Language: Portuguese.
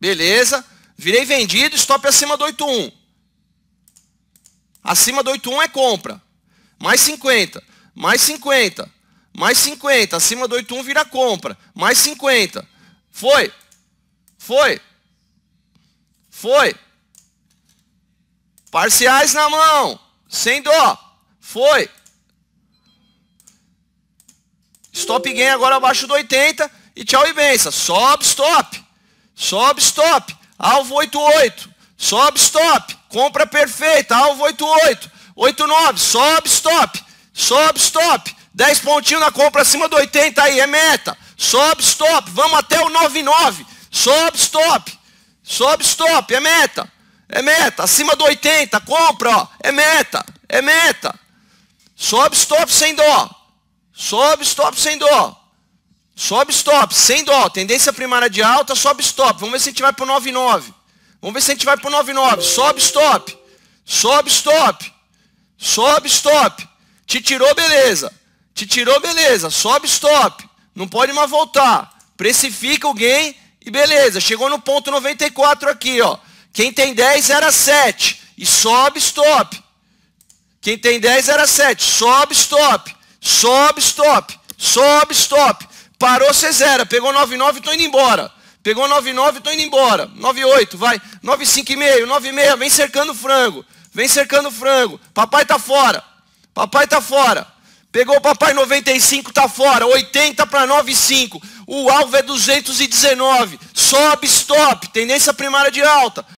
Beleza. Virei vendido, stop acima do 8.1. Acima do 8.1 é compra. Mais 50. Mais 50. Mais 50. Acima do 8.1 vira compra. Mais 50. Foi. Foi. Foi. Parciais na mão. Sem dó. Foi. Stop gain agora abaixo do 80. E tchau e benção. Sobe, stop sobe stop, alvo 88, sobe stop, compra perfeita, alvo 88, 89, sobe stop, sobe stop, 10 pontinhos na compra acima do 80 aí, é meta, sobe stop, vamos até o 99, sobe stop, sobe stop, é meta, é meta, acima do 80, compra, ó, é meta, é meta, sobe stop sem dó, sobe stop sem dó, Sobe stop, sem dó. Tendência primária de alta, sobe stop. Vamos ver se a gente vai para o 99. Vamos ver se a gente vai para o 99. Sobe stop. Sobe stop. Sobe stop. Te tirou, beleza. Te tirou, beleza. Sobe stop. Não pode mais voltar. Precifica o gain e beleza. Chegou no ponto 94 aqui, ó. Quem tem 10 era 7. E sobe stop. Quem tem 10 era 7. Sobe stop. Sobe stop. Sobe stop. Parou, você zera. Pegou 9,9, estou indo embora. Pegou 9,9, estou indo embora. 9,8, vai. 9,5,5, 9,6, vem cercando o frango. Vem cercando o frango. Papai está fora. Papai está fora. Pegou o papai 95, está fora. 80 para 9,5. O alvo é 219. Sobe, stop. Tendência primária de alta.